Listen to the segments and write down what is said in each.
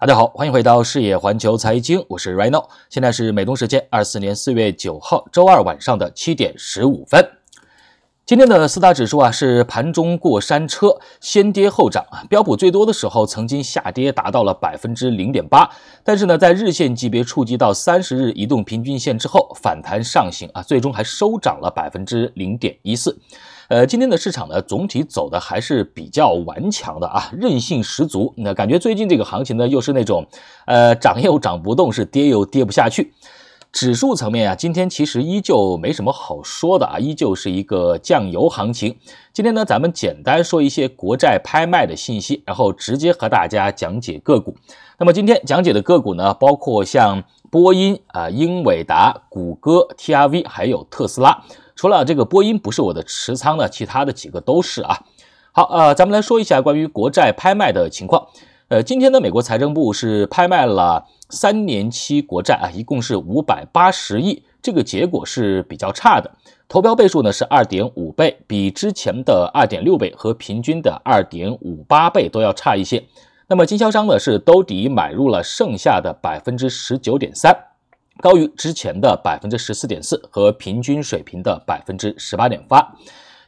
大家好，欢迎回到视野环球财经，我是 Reno，现在是美东时间二四年四月九号周二晚上的七点十五分。今天的四大指数啊是盘中过山车，先跌后涨啊。标普最多的时候曾经下跌达到了百分之零点八，但是呢，在日线级别触及到三十日移动平均线之后反弹上行啊，最终还收涨了百分之零点一四。呃，今天的市场呢，总体走的还是比较顽强的啊，韧性十足。那感觉最近这个行情呢，又是那种，呃，涨又涨不动，是跌又跌不下去。指数层面啊，今天其实依旧没什么好说的啊，依旧是一个酱油行情。今天呢，咱们简单说一些国债拍卖的信息，然后直接和大家讲解个股。那么今天讲解的个股呢，包括像波音啊、英伟达、谷歌、T R V，还有特斯拉。除了这个波音不是我的持仓呢，其他的几个都是啊。好，呃，咱们来说一下关于国债拍卖的情况。呃，今天呢，美国财政部是拍卖了三年期国债啊，一共是五百八十亿。这个结果是比较差的，投标倍数呢是二点五倍，比之前的二点六倍和平均的二点五八倍都要差一些。那么经销商呢是兜底买入了剩下的百分之十九点三。高于之前的百分之十四点四和平均水平的百分之十八点八。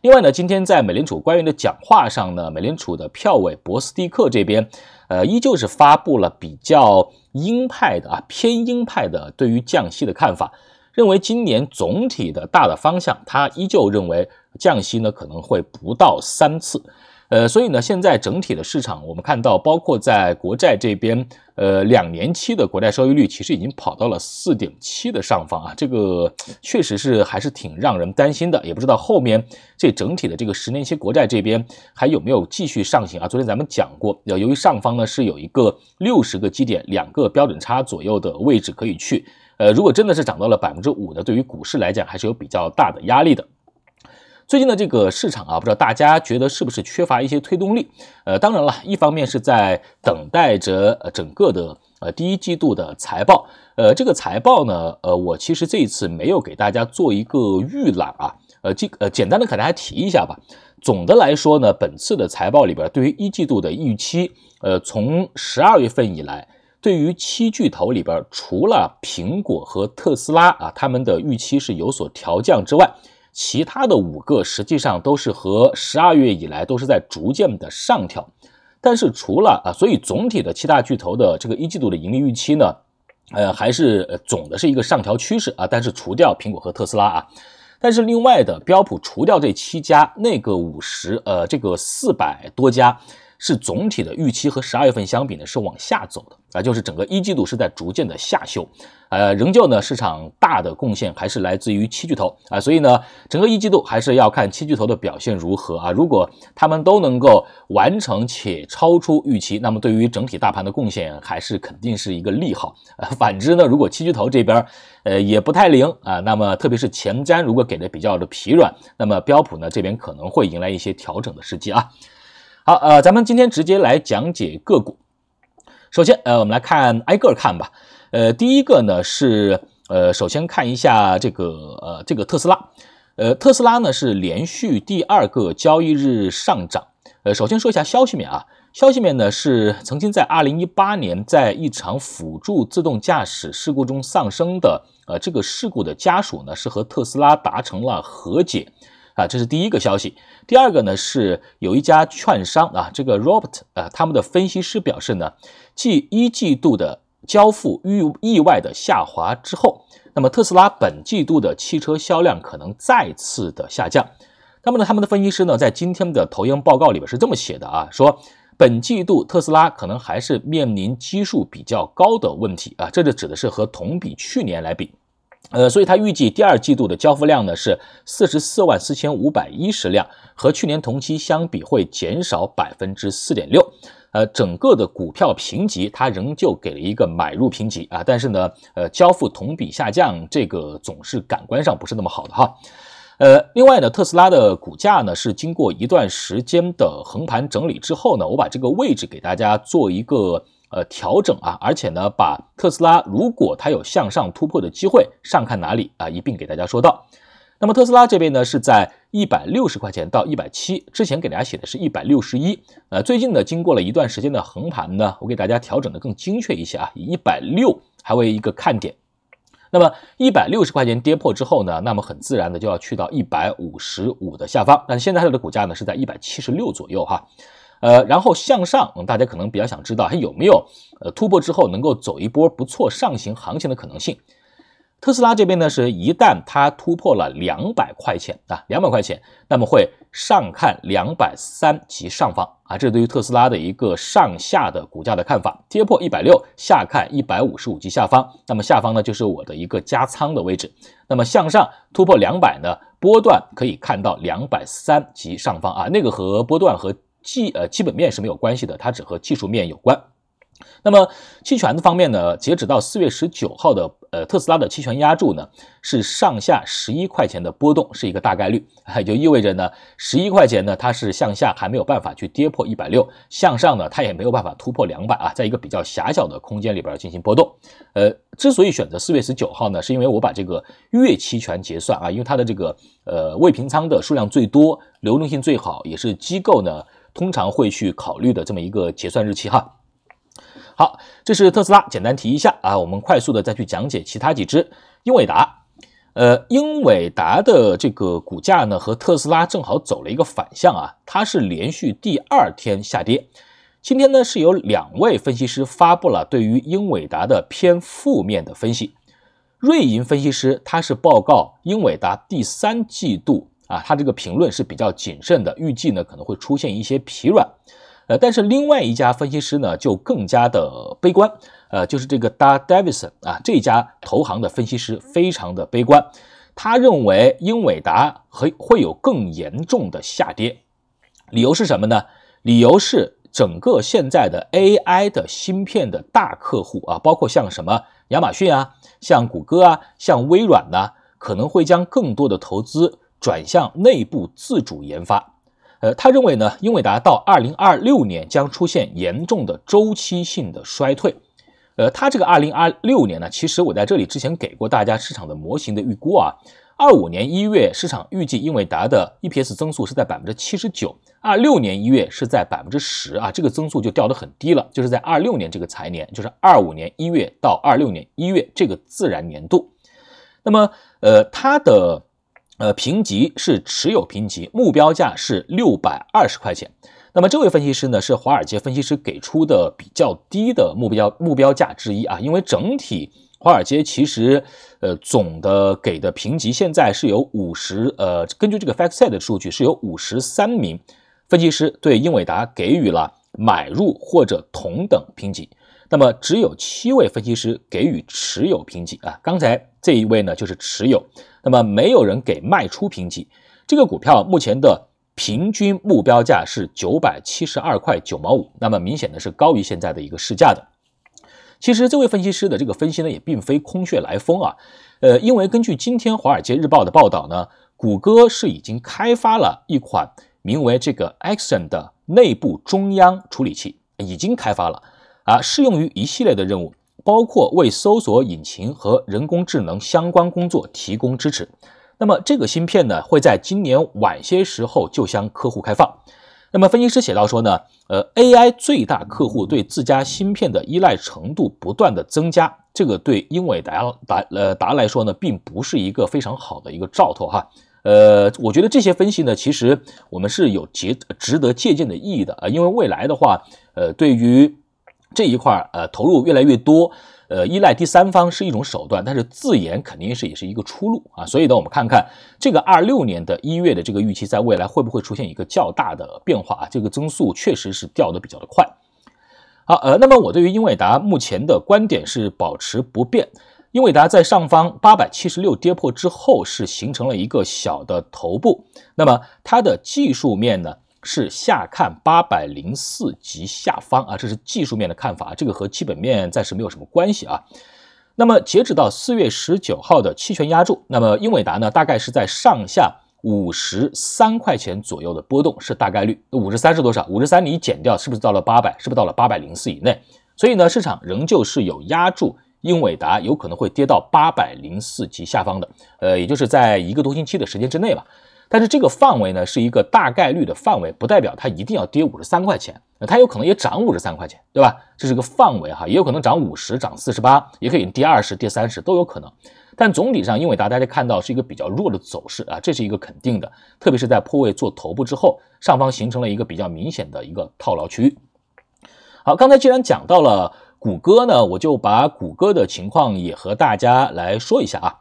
另外呢，今天在美联储官员的讲话上呢，美联储的票委博斯蒂克这边，呃，依旧是发布了比较鹰派的啊，偏鹰派的对于降息的看法，认为今年总体的大的方向，他依旧认为降息呢可能会不到三次。呃，所以呢，现在整体的市场，我们看到，包括在国债这边，呃，两年期的国债收益率其实已经跑到了四点七的上方啊，这个确实是还是挺让人担心的，也不知道后面这整体的这个十年期国债这边还有没有继续上行啊？昨天咱们讲过，要由于上方呢是有一个六十个基点、两个标准差左右的位置可以去，呃，如果真的是涨到了百分之五的，对于股市来讲还是有比较大的压力的。最近的这个市场啊，不知道大家觉得是不是缺乏一些推动力？呃，当然了，一方面是在等待着整个的呃第一季度的财报。呃，这个财报呢，呃，我其实这一次没有给大家做一个预览啊，呃，这呃简单的给大家提一下吧。总的来说呢，本次的财报里边，对于一季度的预期，呃，从十二月份以来，对于七巨头里边，除了苹果和特斯拉啊，他们的预期是有所调降之外。其他的五个实际上都是和十二月以来都是在逐渐的上调，但是除了啊，所以总体的七大巨头的这个一季度的盈利预期呢，呃，还是总的是一个上调趋势啊。但是除掉苹果和特斯拉啊，但是另外的标普除掉这七家，那个五十呃这个四百多家。是总体的预期和十二月份相比呢，是往下走的啊，就是整个一季度是在逐渐的下修，呃，仍旧呢市场大的贡献还是来自于七巨头啊，所以呢整个一季度还是要看七巨头的表现如何啊，如果他们都能够完成且超出预期，那么对于整体大盘的贡献还是肯定是一个利好；反之呢，如果七巨头这边呃也不太灵啊，那么特别是前瞻如果给的比较的疲软，那么标普呢这边可能会迎来一些调整的时机啊。好，呃，咱们今天直接来讲解个股。首先，呃，我们来看挨个看吧。呃，第一个呢是，呃，首先看一下这个，呃，这个特斯拉。呃，特斯拉呢是连续第二个交易日上涨。呃，首先说一下消息面啊，消息面呢是曾经在二零一八年在一场辅助自动驾驶事故中丧生的，呃，这个事故的家属呢是和特斯拉达成了和解。啊，这是第一个消息。第二个呢，是有一家券商啊，这个 Robert 啊，他们的分析师表示呢，继一季度的交付遇意外的下滑之后，那么特斯拉本季度的汽车销量可能再次的下降。那么呢，他们的分析师呢，在今天的投研报告里边是这么写的啊，说本季度特斯拉可能还是面临基数比较高的问题啊，这就指的是和同比去年来比。呃，所以它预计第二季度的交付量呢是四十四万四千五百一十辆，和去年同期相比会减少百分之四点六。呃，整个的股票评级它仍旧给了一个买入评级啊，但是呢，呃，交付同比下降这个总是感官上不是那么好的哈。呃，另外呢，特斯拉的股价呢是经过一段时间的横盘整理之后呢，我把这个位置给大家做一个。呃，调整啊，而且呢，把特斯拉如果它有向上突破的机会，上看哪里啊，一并给大家说到。那么特斯拉这边呢是在一百六十块钱到一百七之前给大家写的是一百六十一，呃，最近呢经过了一段时间的横盘呢，我给大家调整的更精确一些啊，以一百六还为一个看点。那么一百六十块钱跌破之后呢，那么很自然的就要去到一百五十五的下方，但是现在它的股价呢是在一百七十六左右哈。呃，然后向上，大家可能比较想知道还有没有呃突破之后能够走一波不错上行行情的可能性。特斯拉这边呢，是一旦它突破了两百块钱啊，两百块钱，那么会上看两百三及上方啊，这对于特斯拉的一个上下的股价的看法。跌破一百六，下看一百五十五及下方，那么下方呢就是我的一个加仓的位置。那么向上突破两百呢，波段可以看到两百三及上方啊，那个和波段和。基呃基本面是没有关系的，它只和技术面有关。那么期权的方面呢？截止到四月十九号的呃特斯拉的期权压注呢，是上下十一块钱的波动，是一个大概率，也就意味着呢，十一块钱呢它是向下还没有办法去跌破一百六，向上呢它也没有办法突破两百啊，在一个比较狭小的空间里边进行波动。呃，之所以选择四月十九号呢，是因为我把这个月期权结算啊，因为它的这个呃未平仓的数量最多，流动性最好，也是机构呢。通常会去考虑的这么一个结算日期哈，好，这是特斯拉，简单提一下啊，我们快速的再去讲解其他几只。英伟达，呃，英伟达的这个股价呢和特斯拉正好走了一个反向啊，它是连续第二天下跌，今天呢是有两位分析师发布了对于英伟达的偏负面的分析，瑞银分析师他是报告英伟达第三季度。啊，他这个评论是比较谨慎的，预计呢可能会出现一些疲软，呃，但是另外一家分析师呢就更加的悲观，呃，就是这个 d a d a v i s o n 啊，这家投行的分析师非常的悲观，他认为英伟达和会有更严重的下跌，理由是什么呢？理由是整个现在的 AI 的芯片的大客户啊，包括像什么亚马逊啊，像谷歌啊，像微软呐，可能会将更多的投资。转向内部自主研发，呃，他认为呢，英伟达到二零二六年将出现严重的周期性的衰退，呃，他这个二零二六年呢，其实我在这里之前给过大家市场的模型的预估啊，二五年一月市场预计英伟达的 EPS 增速是在百分之七十九，二六年一月是在百分之十啊，这个增速就掉得很低了，就是在二六年这个财年，就是二五年一月到二六年一月这个自然年度，那么呃，它的。呃，评级是持有评级，目标价是六百二十块钱。那么这位分析师呢，是华尔街分析师给出的比较低的目标目标价之一啊。因为整体华尔街其实，呃，总的给的评级现在是有五十，呃，根据这个 Factset 的数据是有五十三名分析师对英伟达给予了买入或者同等评级。那么只有七位分析师给予持有评级啊，刚才这一位呢就是持有，那么没有人给卖出评级。这个股票目前的平均目标价是九百七十二块九毛五，那么明显的是高于现在的一个市价的。其实这位分析师的这个分析呢也并非空穴来风啊，呃，因为根据今天《华尔街日报》的报道呢，谷歌是已经开发了一款名为这个 Exon 的内部中央处理器，已经开发了。啊，适用于一系列的任务，包括为搜索引擎和人工智能相关工作提供支持。那么，这个芯片呢，会在今年晚些时候就向客户开放。那么，分析师写到说呢，呃，AI 最大客户对自家芯片的依赖程度不断的增加，这个对英伟达达呃达来说呢，并不是一个非常好的一个兆头哈。呃，我觉得这些分析呢，其实我们是有值值得借鉴的意义的啊，因为未来的话，呃，对于这一块儿，呃，投入越来越多，呃，依赖第三方是一种手段，但是自研肯定是也是一个出路啊。所以呢，我们看看这个二六年的一月的这个预期，在未来会不会出现一个较大的变化啊？这个增速确实是掉的比较的快。好，呃，那么我对于英伟达目前的观点是保持不变。英伟达在上方八百七十六跌破之后，是形成了一个小的头部。那么它的技术面呢？是下看八百零四级下方啊，这是技术面的看法，这个和基本面暂时没有什么关系啊。那么截止到四月十九号的期权压注，那么英伟达呢，大概是在上下五十三块钱左右的波动是大概率，五十三是多少？五十三你减掉，是不是到了八百？是不是到了八百零四以内？所以呢，市场仍旧是有压注英伟达有可能会跌到八百零四级下方的，呃，也就是在一个多星期的时间之内吧。但是这个范围呢，是一个大概率的范围，不代表它一定要跌五十三块钱，它有可能也涨五十三块钱，对吧？这是一个范围哈，也有可能涨五十，涨四十八，也可以跌二十，跌三十都有可能。但总体上，因为大家看到是一个比较弱的走势啊，这是一个肯定的。特别是在破位做头部之后，上方形成了一个比较明显的一个套牢区域。好，刚才既然讲到了谷歌呢，我就把谷歌的情况也和大家来说一下啊。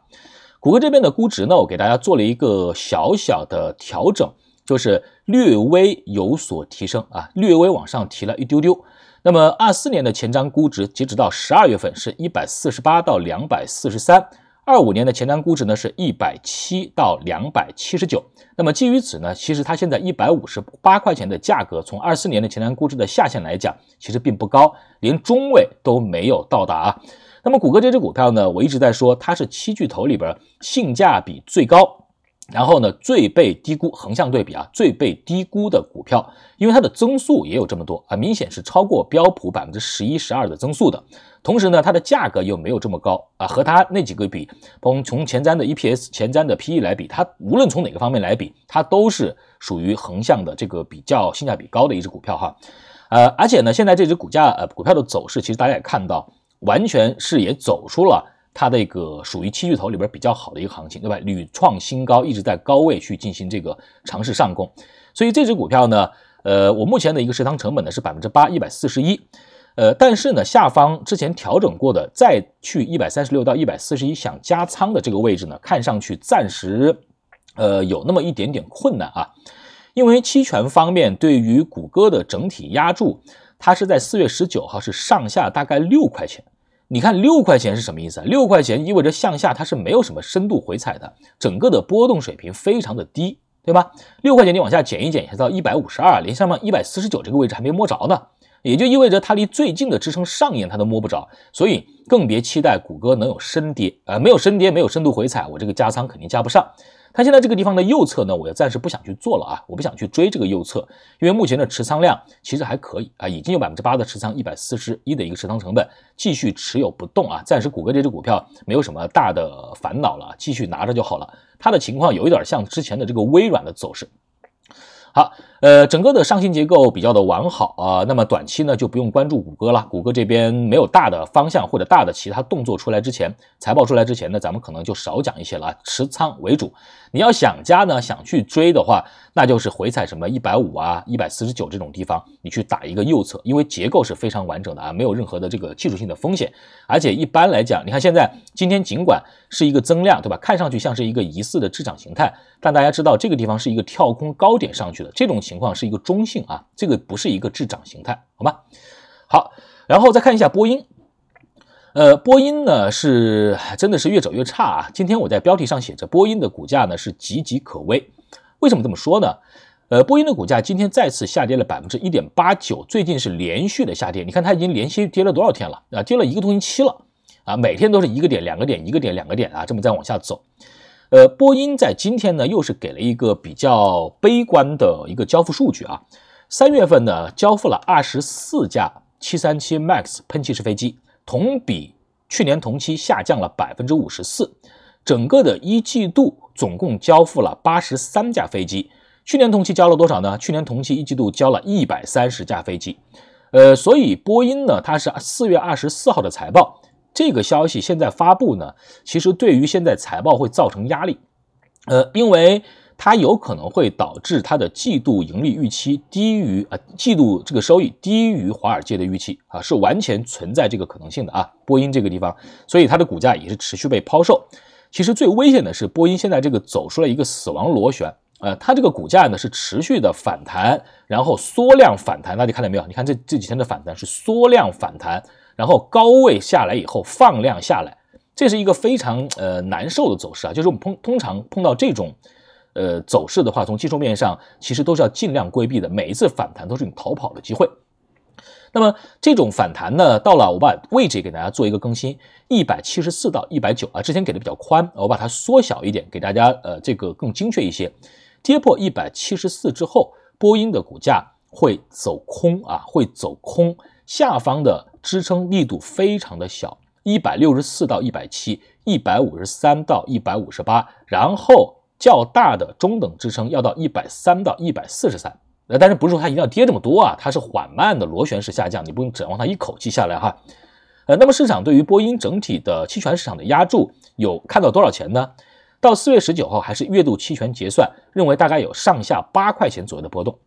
谷歌这边的估值呢，我给大家做了一个小小的调整，就是略微有所提升啊，略微往上提了一丢丢。那么，二四年的前瞻估值截止到十二月份是一百四十八到两百四十三，二五年的前瞻估值呢是一百七到两百七十九。那么基于此呢，其实它现在一百五十八块钱的价格，从二四年的前瞻估值的下限来讲，其实并不高，连中位都没有到达。啊。那么，谷歌这只股票呢？我一直在说它是七巨头里边性价比最高，然后呢最被低估。横向对比啊，最被低估的股票，因为它的增速也有这么多啊，明显是超过标普百分之十一十二的增速的。同时呢，它的价格又没有这么高啊，和它那几个比，从从前瞻的 EPS、前瞻的 PE 来比，它无论从哪个方面来比，它都是属于横向的这个比较性价比高的一只股票哈。呃，而且呢，现在这只股价呃股票的走势，其实大家也看到。完全是也走出了它的一个属于七巨头里边比较好的一个行情，对吧？屡创新高，一直在高位去进行这个尝试上攻，所以这只股票呢，呃，我目前的一个持仓成本呢是百分之八一百四十一，呃，但是呢，下方之前调整过的再去一百三十六到一百四十一想加仓的这个位置呢，看上去暂时，呃，有那么一点点困难啊，因为期权方面对于谷歌的整体压住。它是在四月十九号是上下大概六块钱，你看六块钱是什么意思啊？六块钱意味着向下它是没有什么深度回踩的，整个的波动水平非常的低，对吧？六块钱你往下减一减，也到一百五十二，连下面一百四十九这个位置还没摸着呢，也就意味着它离最近的支撑上沿它都摸不着，所以更别期待谷歌能有深跌，呃，没有深跌，没有深度回踩，我这个加仓肯定加不上。它现在这个地方的右侧呢，我也暂时不想去做了啊，我不想去追这个右侧，因为目前的持仓量其实还可以啊，已经有百分之八的持仓，一百四十一的一个持仓成本，继续持有不动啊。暂时谷歌这只股票没有什么大的烦恼了，继续拿着就好了。它的情况有一点像之前的这个微软的走势。好，呃，整个的上行结构比较的完好啊。那么短期呢，就不用关注谷歌了。谷歌这边没有大的方向或者大的其他动作出来之前，财报出来之前呢，咱们可能就少讲一些了，持仓为主。你要想加呢，想去追的话，那就是回踩什么一百五啊、一百四十九这种地方，你去打一个右侧，因为结构是非常完整的啊，没有任何的这个技术性的风险。而且一般来讲，你看现在今天尽管是一个增量，对吧？看上去像是一个疑似的滞涨形态，但大家知道这个地方是一个跳空高点上去。这种情况是一个中性啊，这个不是一个滞涨形态，好吗？好，然后再看一下波音，呃，波音呢是真的是越走越差啊。今天我在标题上写着波音的股价呢是岌岌可危，为什么这么说呢？呃，波音的股价今天再次下跌了百分之一点八九，最近是连续的下跌，你看它已经连续跌了多少天了啊？跌了一个多星期了啊，每天都是一个点、两个点、一个点、两个点啊，这么在往下走。呃，波音在今天呢，又是给了一个比较悲观的一个交付数据啊。三月份呢，交付了二十四架七三七 MAX 喷气式飞机，同比去年同期下降了百分之五十四。整个的一季度总共交付了八十三架飞机，去年同期交了多少呢？去年同期一季度交了一百三十架飞机。呃，所以波音呢，它是四月二十四号的财报。这个消息现在发布呢，其实对于现在财报会造成压力，呃，因为它有可能会导致它的季度盈利预期低于啊季度这个收益低于华尔街的预期啊，是完全存在这个可能性的啊。波音这个地方，所以它的股价也是持续被抛售。其实最危险的是波音现在这个走出了一个死亡螺旋，呃，它这个股价呢是持续的反弹，然后缩量反弹，大家看到没有？你看这这几天的反弹是缩量反弹。然后高位下来以后放量下来，这是一个非常呃难受的走势啊。就是我们碰通常碰到这种呃走势的话，从技术面上其实都是要尽量规避的。每一次反弹都是你逃跑的机会。那么这种反弹呢，到了我把位置给大家做一个更新，一百七十四到一百九啊，之前给的比较宽，我把它缩小一点，给大家呃这个更精确一些。跌破一百七十四之后，波音的股价会走空啊，会走空。下方的支撑力度非常的小，一百六十四到一百七，一百五十三到一百五十八，然后较大的中等支撑要到一百三到一百四十三。那但是不是说它一定要跌这么多啊？它是缓慢的螺旋式下降，你不用指望它一口气下来哈。呃，那么市场对于波音整体的期权市场的压注有看到多少钱呢？到四月十九号还是月度期权结算，认为大概有上下八块钱左右的波动。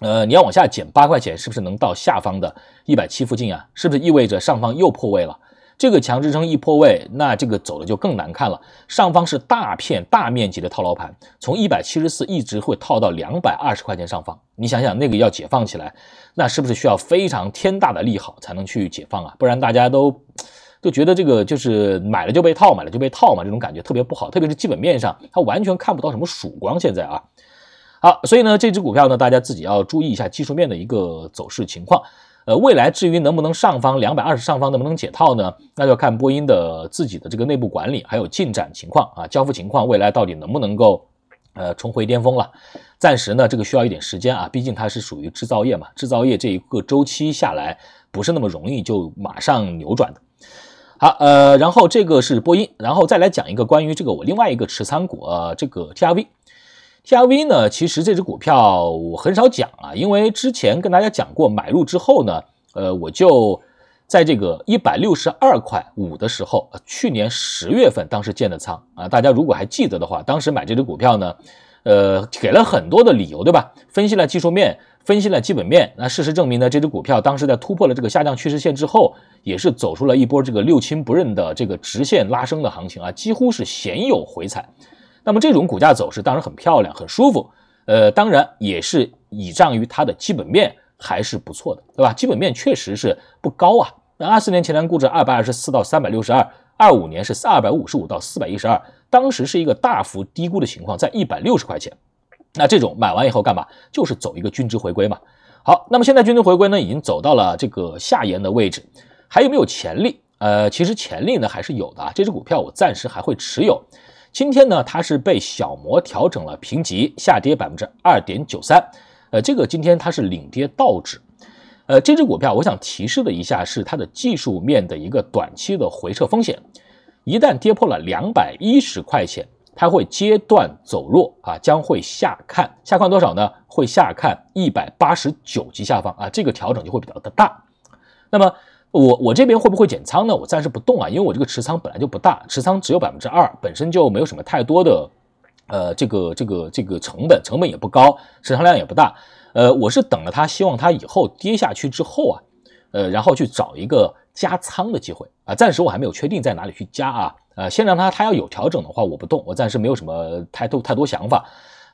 呃，你要往下减八块钱，是不是能到下方的一百七附近啊？是不是意味着上方又破位了？这个强支撑一破位，那这个走的就更难看了。上方是大片大面积的套牢盘，从一百七十四一直会套到两百二十块钱上方。你想想，那个要解放起来，那是不是需要非常天大的利好才能去解放啊？不然大家都都觉得这个就是买了就被套，买了就被套嘛，这种感觉特别不好。特别是基本面上，它完全看不到什么曙光。现在啊。好，所以呢，这只股票呢，大家自己要注意一下技术面的一个走势情况。呃，未来至于能不能上方两百二十上方能不能解套呢？那就看波音的自己的这个内部管理还有进展情况啊，交付情况，未来到底能不能够呃重回巅峰了？暂时呢，这个需要一点时间啊，毕竟它是属于制造业嘛，制造业这一个周期下来不是那么容易就马上扭转的。好，呃，然后这个是波音，然后再来讲一个关于这个我另外一个持仓股啊，这个 TRV。T R V 呢？其实这只股票我很少讲啊，因为之前跟大家讲过，买入之后呢，呃，我就在这个一百六十二块五的时候，去年十月份当时建的仓啊。大家如果还记得的话，当时买这只股票呢，呃，给了很多的理由，对吧？分析了技术面，分析了基本面。那事实证明呢，这只股票当时在突破了这个下降趋势线之后，也是走出了一波这个六亲不认的这个直线拉升的行情啊，几乎是鲜有回踩。那么这种股价走势当然很漂亮，很舒服，呃，当然也是倚仗于它的基本面还是不错的，对吧？基本面确实是不高啊。那二四年前端估值二百二十四到三百六十二，二五年是二百五十五到四百一十二，当时是一个大幅低估的情况，在一百六十块钱。那这种买完以后干嘛？就是走一个均值回归嘛。好，那么现在均值回归呢，已经走到了这个下沿的位置，还有没有潜力？呃，其实潜力呢还是有的啊。这只股票我暂时还会持有。今天呢，它是被小摩调整了评级，下跌百分之二点九三，呃，这个今天它是领跌道指，呃，这只股票我想提示的一下是它的技术面的一个短期的回撤风险，一旦跌破了两百一十块钱，它会阶段走弱啊，将会下看下看多少呢？会下看一百八十九级下方啊，这个调整就会比较的大，那么。我我这边会不会减仓呢？我暂时不动啊，因为我这个持仓本来就不大，持仓只有百分之二，本身就没有什么太多的，呃，这个这个这个成本，成本也不高，持仓量也不大。呃，我是等了它，希望它以后跌下去之后啊，呃，然后去找一个加仓的机会啊。暂时我还没有确定在哪里去加啊，呃，先让它它要有调整的话我不动，我暂时没有什么太多太多想法。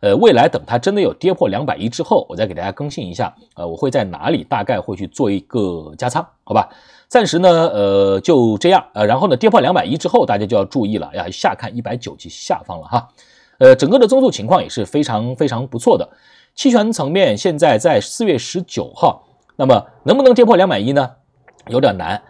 呃，未来等它真的有跌破两百一之后，我再给大家更新一下。呃，我会在哪里大概会去做一个加仓？好吧，暂时呢，呃，就这样。呃，然后呢，跌破两百一之后，大家就要注意了，要下看一百九及下方了哈。呃，整个的增速情况也是非常非常不错的。期权层面现在在四月十九号，那么能不能跌破两百一呢？有点难。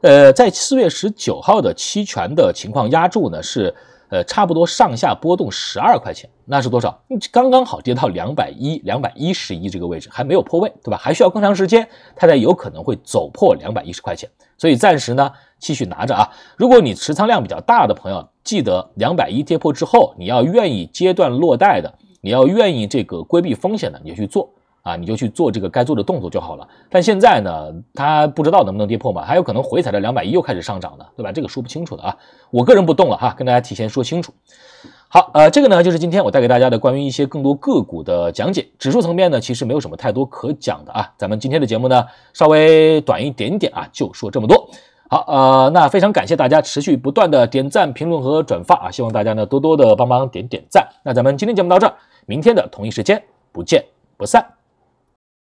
呃，在四月十九号的期权的情况压注呢是。呃，差不多上下波动十二块钱，那是多少？刚刚好跌到两百一、两百一十一这个位置，还没有破位，对吧？还需要更长时间，它才有可能会走破两百一十块钱。所以暂时呢，继续拿着啊。如果你持仓量比较大的朋友，记得两百一跌破之后，你要愿意阶段落袋的，你要愿意这个规避风险的，你就去做。啊，你就去做这个该做的动作就好了。但现在呢，它不知道能不能跌破嘛，还有可能回踩的两百一又开始上涨呢，对吧？这个说不清楚的啊。我个人不动了哈，跟大家提前说清楚。好，呃，这个呢就是今天我带给大家的关于一些更多个股的讲解。指数层面呢，其实没有什么太多可讲的啊。咱们今天的节目呢稍微短一点点啊，就说这么多。好，呃，那非常感谢大家持续不断的点赞、评论和转发啊！希望大家呢多多的帮忙点点赞。那咱们今天节目到这儿，明天的同一时间不见不散。